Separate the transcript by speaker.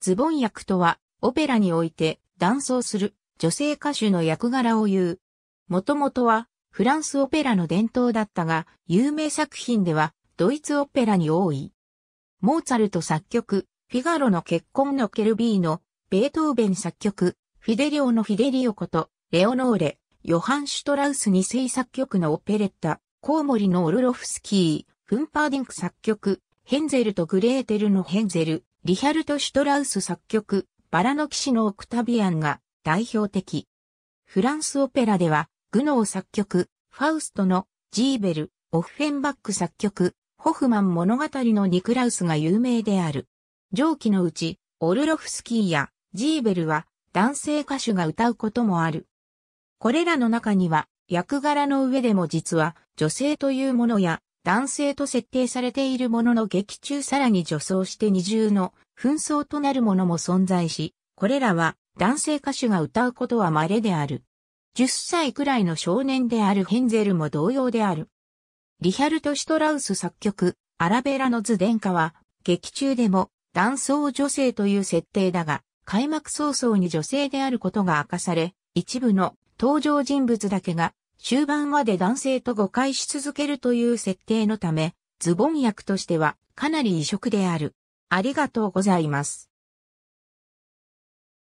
Speaker 1: ズボン
Speaker 2: 役とは、オペラにおいて、断層する女性歌手の役柄を言う。もともとは、フランスオペラの伝統だったが、有名作品では、ドイツオペラに多い。モーツァルト作曲、フィガロの結婚のケルビーノ、ベートーベン作曲、フィデリオのフィデリオこと、レオノーレ、ヨハン・シュトラウス二世作曲のオペレッタ、コウモリのオルロフスキー、フンパーディンク作曲、ヘンゼルとグレーテルのヘンゼル、リヒャルト・シュトラウス作曲、バラの騎士のオクタビアンが代表的。フランスオペラでは、グノー作曲、ファウストのジーベル、オフフェンバック作曲、ホフマン物語のニクラウスが有名である。上記のうち、オルロフスキーやジーベルは男性歌手が歌うこともある。これらの中には、役柄の上でも実は女性というものや男性と設定されているものの劇中さらに女装して二重の紛争となるものも存在し、これらは男性歌手が歌うことは稀である。10歳くらいの少年であるヘンゼルも同様である。リヒャルト・シュトラウス作曲、アラベラの図殿下は、劇中でも、男装女性という設定だが、開幕早々に女性であることが明かされ、一部の登場人物だけが終盤まで男性と誤解し続けるという設定のため、ズボン役としてはかなり異色である。ありがとうございます。